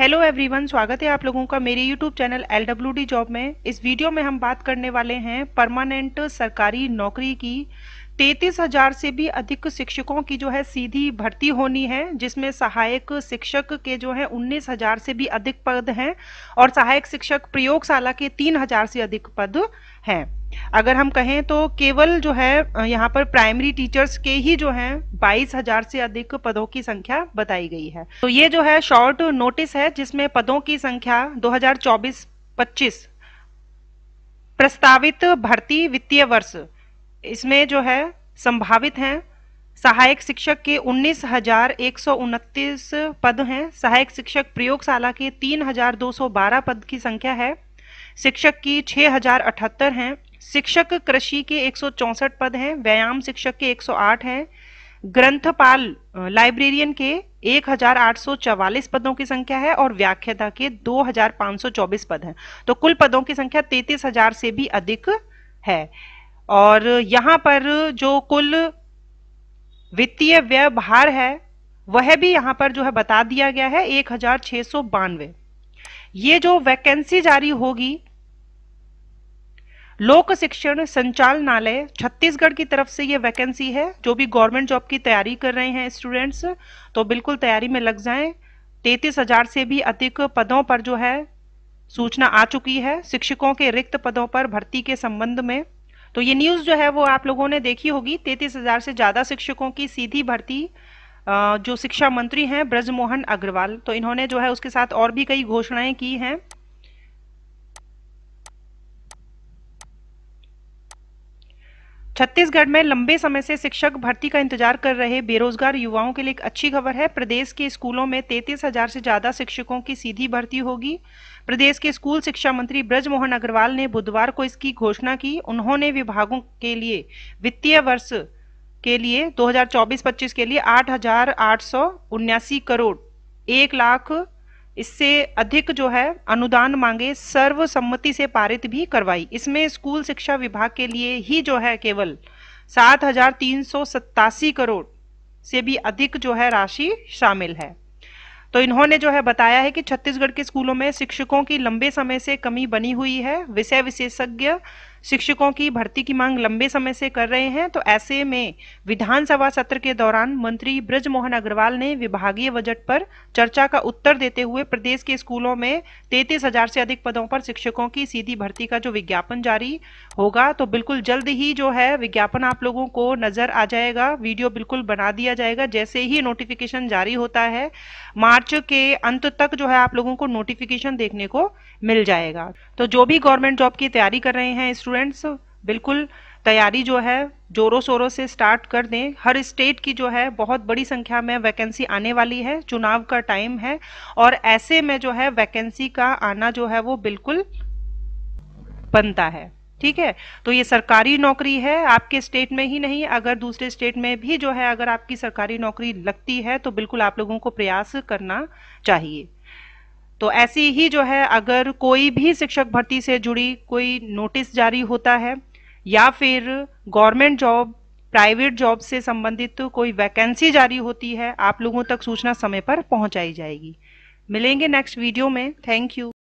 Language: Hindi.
हेलो एवरीवन स्वागत है आप लोगों का मेरे YouTube channel L W D job में इस वीडियो में हम बात करने वाले हैं परमानेंट सरकारी नौकरी की तैतीस हजार से भी अधिक शिक्षकों की जो है सीधी भर्ती होनी है जिसमें सहायक शिक्षक के जो है उन्नीस हजार से भी अधिक पद हैं और सहायक शिक्षक प्रयोगशाला के तीन हजार से अधिक पद हैं अगर हम कहें तो केवल जो है यहाँ पर प्राइमरी टीचर्स के ही जो है बाईस हजार से अधिक पदों की संख्या बताई गई है तो ये जो है शॉर्ट नोटिस है जिसमें पदों की संख्या 2024-25 प्रस्तावित भर्ती वित्तीय वर्ष इसमें जो है संभावित हैं सहायक शिक्षक के उन्नीस हजार एक सौ उनतीस पद हैं सहायक शिक्षक प्रयोगशाला के तीन हजार दो सौ बारह पद की संख्या है शिक्षक की छः हजार अठहत्तर हैं शिक्षक कृषि के एक पद हैं व्यायाम शिक्षक के 108 हैं ग्रंथपाल लाइब्रेरियन के 1844 पदों की संख्या है और व्याख्याता के 2524 पद हैं तो कुल पदों की संख्या 33,000 से भी अधिक है और यहाँ पर जो कुल वित्तीय व्यय भार है वह भी यहाँ पर जो है बता दिया गया है एक ये जो वैकेंसी जारी होगी लोक शिक्षण संचालनालय छत्तीसगढ़ की तरफ से ये वैकेंसी है जो भी गवर्नमेंट जॉब की तैयारी कर रहे हैं स्टूडेंट्स तो बिल्कुल तैयारी में लग जाएं तैतीस हजार से भी अधिक पदों पर जो है सूचना आ चुकी है शिक्षकों के रिक्त पदों पर भर्ती के संबंध में तो ये न्यूज़ जो है वो आप लोगों ने देखी होगी तैतीस हजार से ज़्यादा शिक्षकों की सीधी भर्ती जो शिक्षा मंत्री हैं ब्रजमोहन अग्रवाल तो इन्होंने जो है उसके साथ और भी कई घोषणाएं की हैं छत्तीसगढ़ में लंबे समय से शिक्षक भर्ती का इंतजार कर रहे बेरोजगार युवाओं के लिए एक अच्छी खबर है प्रदेश के स्कूलों में तैतीस हजार से ज्यादा शिक्षकों की सीधी भर्ती होगी प्रदेश के स्कूल शिक्षा मंत्री ब्रजमोहन अग्रवाल ने बुधवार को इसकी घोषणा की उन्होंने विभागों के लिए वित्तीय वर्ष के लिए 2024-25 के लिए आठ करोड़ एक लाख इससे अधिक जो है अनुदान मांगे सर्वसम्मति से पारित भी करवाई इसमें स्कूल शिक्षा विभाग के लिए ही जो है केवल सात हजार तीन सौ सत्तासी करोड़ से भी अधिक जो है राशि शामिल है तो इन्होंने जो है बताया है कि छत्तीसगढ़ के स्कूलों में शिक्षकों की लंबे समय से कमी बनी हुई है विषय विशेषज्ञ शिक्षकों की भर्ती की मांग लंबे समय से कर रहे हैं तो ऐसे में विधानसभा सत्र के दौरान मंत्री ब्रजमोहन अग्रवाल ने विभागीय बजट पर चर्चा का उत्तर देते हुए प्रदेश के स्कूलों में तैतीस हजार से अधिक पदों पर शिक्षकों की सीधी भर्ती का जो विज्ञापन जारी होगा तो बिल्कुल जल्द ही जो है विज्ञापन आप लोगों को नजर आ जाएगा वीडियो बिल्कुल बना दिया जाएगा जैसे ही नोटिफिकेशन जारी होता है मार्च के अंत तक जो है आप लोगों को नोटिफिकेशन देखने को मिल जाएगा तो जो भी गवर्नमेंट जॉब की तैयारी कर रहे हैं स्टूडेंट्स बिल्कुल तैयारी जो है जोरों शोरों से स्टार्ट कर दें हर स्टेट की जो है बहुत बड़ी संख्या में वैकेंसी आने वाली है चुनाव का टाइम है और ऐसे में जो है वैकेंसी का आना जो है वो बिल्कुल बनता है ठीक है तो ये सरकारी नौकरी है आपके स्टेट में ही नहीं अगर दूसरे स्टेट में भी जो है अगर आपकी सरकारी नौकरी लगती है तो बिल्कुल आप लोगों को प्रयास करना चाहिए तो ऐसी ही जो है अगर कोई भी शिक्षक भर्ती से जुड़ी कोई नोटिस जारी होता है या फिर गवर्नमेंट जॉब प्राइवेट जॉब से संबंधित कोई वैकेंसी जारी होती है आप लोगों तक सूचना समय पर पहुंचाई जाएगी मिलेंगे नेक्स्ट वीडियो में थैंक यू